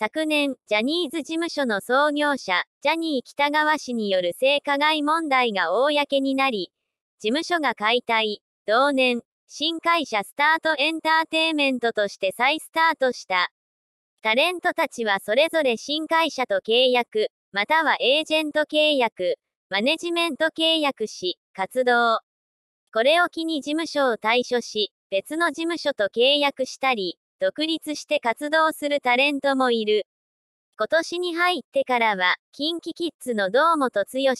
昨年、ジャニーズ事務所の創業者、ジャニー北川氏による性加害問題が公になり、事務所が解体、同年、新会社スタートエンターテイメントとして再スタートした。タレントたちはそれぞれ新会社と契約、またはエージェント契約、マネジメント契約し、活動。これを機に事務所を退所し、別の事務所と契約したり、独立して活動するタレントもいる。今年に入ってからは、KinKiKids の堂本剛、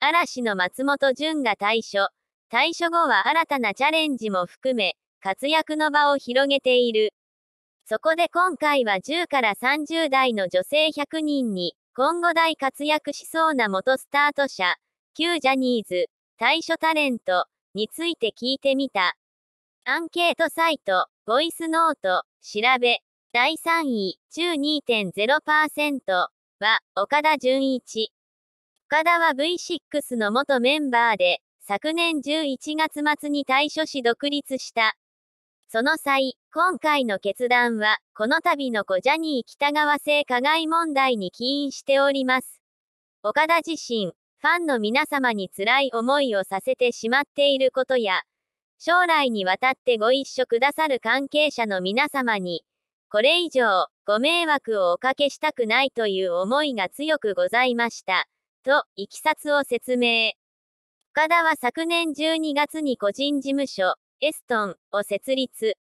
嵐の松本潤が退所。退所後は新たなチャレンジも含め、活躍の場を広げている。そこで今回は10から30代の女性100人に、今後大活躍しそうな元スタート者、旧ジャニーズ、退所タレントについて聞いてみた。アンケートサイト、ボイスノート、調べ、第3位、12.0%は、岡田純一。岡田は V6 の元メンバーで、昨年11月末に退所し独立した。その際、今回の決断は、この度の子ジャニー北川性加害問題に起因しております。岡田自身、ファンの皆様に辛い思いをさせてしまっていることや、将来にわたってご一緒くださる関係者の皆様に、これ以上、ご迷惑をおかけしたくないという思いが強くございました。と、いきさつを説明。岡田は昨年12月に個人事務所、エストンを設立。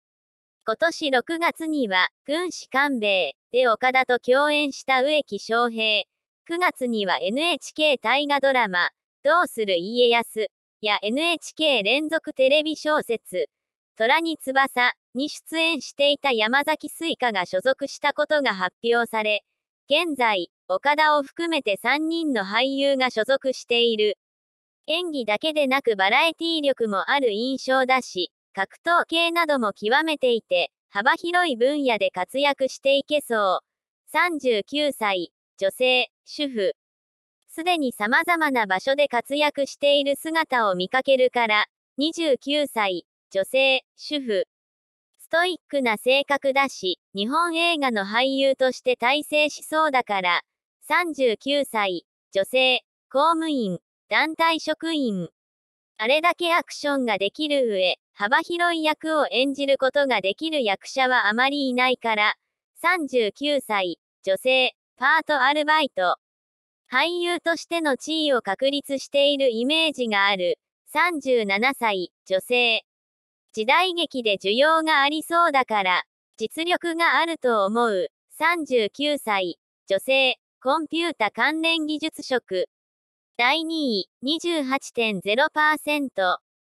今年6月には、軍師官兵衛で岡田と共演した植木昌平。9月には NHK 大河ドラマ、どうする家康や NHK 連続テレビ小説、虎に翼に出演していた山崎スイカが所属したことが発表され、現在、岡田を含めて3人の俳優が所属している。演技だけでなくバラエティ力もある印象だし、格闘系なども極めていて、幅広い分野で活躍していけそう。39歳、女性、主婦、すでに様々な場所で活躍している姿を見かけるから、29歳、女性、主婦。ストイックな性格だし、日本映画の俳優として大成しそうだから、39歳、女性、公務員、団体職員。あれだけアクションができる上、幅広い役を演じることができる役者はあまりいないから、39歳、女性、パートアルバイト。俳優としての地位を確立しているイメージがある、37歳、女性。時代劇で需要がありそうだから、実力があると思う、39歳、女性、コンピュータ関連技術職。第2位、28.0%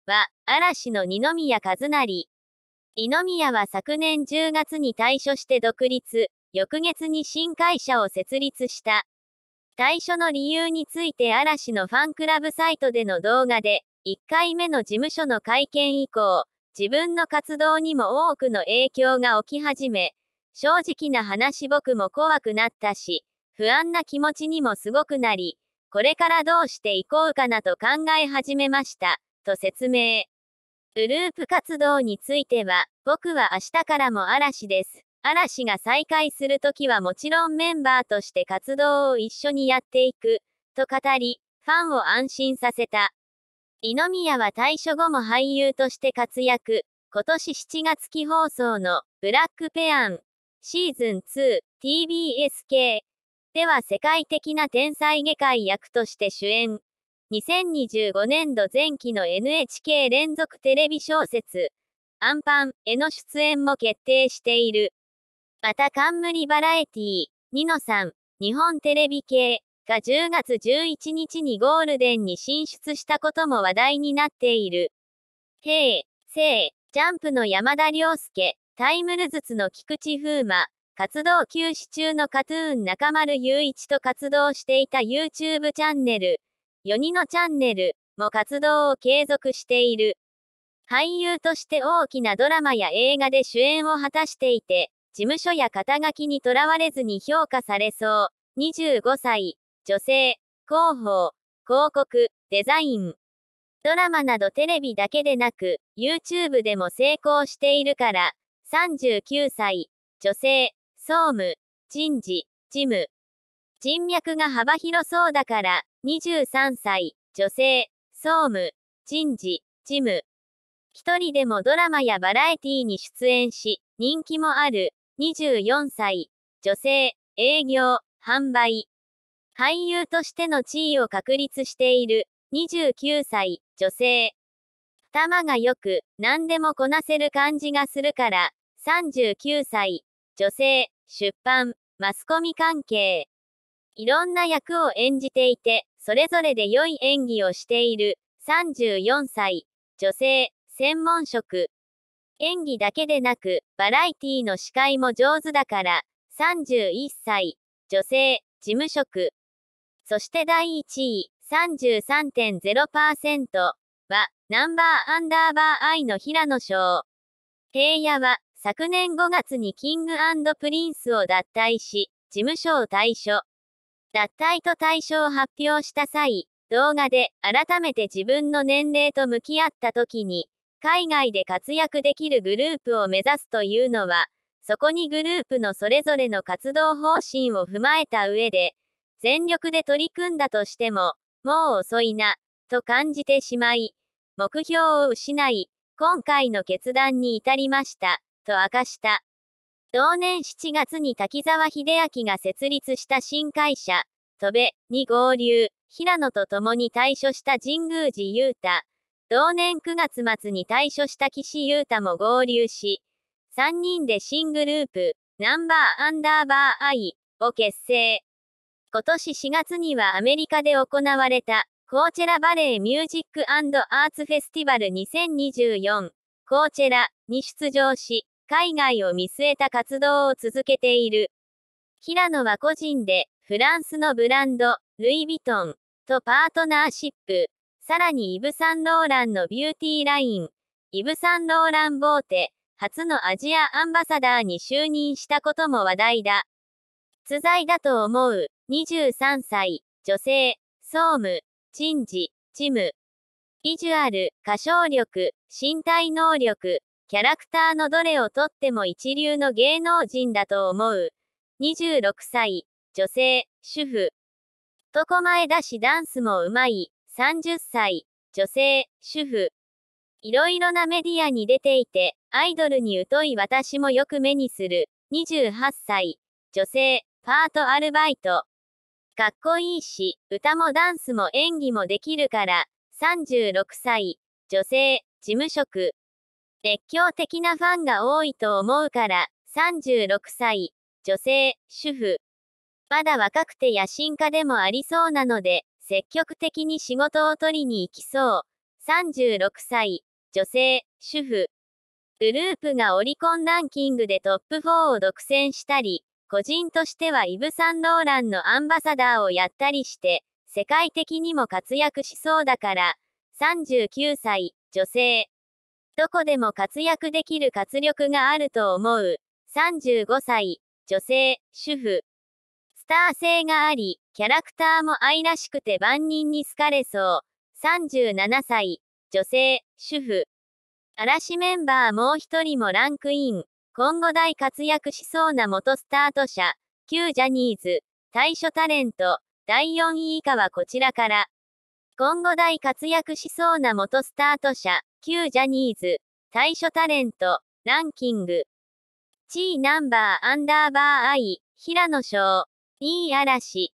は、嵐の二宮和也。二宮は昨年10月に退所して独立、翌月に新会社を設立した。退所の理由について嵐のファンクラブサイトでの動画で、1回目の事務所の会見以降、自分の活動にも多くの影響が起き始め、正直な話僕も怖くなったし、不安な気持ちにもすごくなり、これからどうしていこうかなと考え始めました、と説明。グループ活動については、僕は明日からも嵐です。嵐が再開するときはもちろんメンバーとして活動を一緒にやっていく、と語り、ファンを安心させた。井宮は退所後も俳優として活躍、今年7月期放送のブラックペアン、シーズン 2TBSK では世界的な天才外科医役として主演。2025年度前期の NHK 連続テレビ小説、アンパンへの出演も決定している。また冠バラエティー、ニノさん、日本テレビ系が10月11日にゴールデンに進出したことも話題になっている。平、成、ジャンプの山田涼介、タイムルズツの菊池風磨、活動休止中のカトゥーン中丸雄一と活動していた YouTube チャンネル、ヨニノチャンネルも活動を継続している。俳優として大きなドラマや映画で主演を果たしていて、事務所や肩書きにとらわれずに評価されそう。25歳、女性、広報、広告、デザイン。ドラマなどテレビだけでなく、YouTube でも成功しているから、39歳、女性、総務、人事、事務。人脈が幅広そうだから、23歳、女性、総務、人事、事務。一人でもドラマやバラエティに出演し、人気もある。24歳、女性、営業、販売。俳優としての地位を確立している、29歳、女性。頭が良く、何でもこなせる感じがするから、39歳、女性、出版、マスコミ関係。いろんな役を演じていて、それぞれで良い演技をしている、34歳、女性、専門職、演技だけでなく、バラエティの司会も上手だから、31歳、女性、事務職。そして第1位、33.0%は、ナンバーアンダーバーアイの平野翔。平野は、昨年5月にキングプリンスを脱退し、事務所を退所。脱退と退所を発表した際、動画で改めて自分の年齢と向き合った時に、海外で活躍できるグループを目指すというのは、そこにグループのそれぞれの活動方針を踏まえた上で、全力で取り組んだとしても、もう遅いな、と感じてしまい、目標を失い、今回の決断に至りました、と明かした。同年7月に滝沢秀明が設立した新会社、戸部に合流、平野と共に退所した神宮寺雄太、同年9月末に退所した岸優太も合流し、3人で新グループ、ナンバーアンダーバーアイを結成。今年4月にはアメリカで行われた、コーチェラバレーミュージックアーツフェスティバル2024、コーチェラに出場し、海外を見据えた活動を続けている。平野は個人で、フランスのブランド、ルイ・ヴィトンとパートナーシップ。さらにイブ・サンローランのビューティーライン、イブ・サンローラン・ボーテ、初のアジアアンバサダーに就任したことも話題だ。実在だと思う、23歳、女性、総務、人事、事務。ビジュアル、歌唱力、身体能力、キャラクターのどれをとっても一流の芸能人だと思う。26歳、女性、主婦。男前だしダンスもうまい。30歳、女性、主婦。いろいろなメディアに出ていて、アイドルに疎い私もよく目にする。28歳、女性、パートアルバイト。かっこいいし、歌もダンスも演技もできるから、36歳、女性、事務職。熱狂的なファンが多いと思うから、36歳、女性、主婦。まだ若くて野心家でもありそうなので、積極的に仕事を取りに行きそう。36歳、女性、主婦。グループがオリコンランキングでトップ4を独占したり、個人としてはイブ・サンローランのアンバサダーをやったりして、世界的にも活躍しそうだから、39歳、女性。どこでも活躍できる活力があると思う。35歳、女性、主婦。スター性があり、キャラクターも愛らしくて万人に好かれそう。37歳、女性、主婦。嵐メンバーもう一人もランクイン。今後大活躍しそうな元スタート者、旧ジャニーズ、対処タレント、第4位以下はこちらから。今後大活躍しそうな元スタート者、旧ジャニーズ、対処タレント、ランキング。地位ナンバーアンダーバー I、平野翔。2位嵐、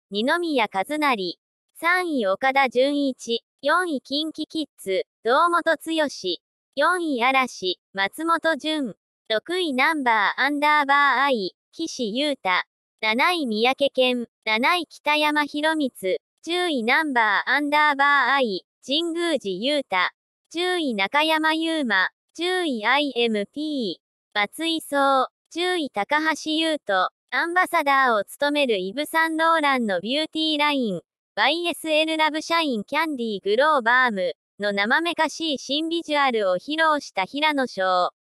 二宮和也。3位岡田純一。4位近畿キッズ、堂本剛。4位嵐、松本潤。6位ナンバーアンダーバー愛、岸優太。7位三宅健。7位北山博光。10位ナンバーアンダーバー愛、神宮寺優太。10位中山優馬。10位 IMP。松井壮。10位高橋優斗。アンバサダーを務めるイブ・サンローランのビューティーライン、YSL ラブ社員キャンディ・グローバームの生めかしい新ビジュアルを披露した平野翔。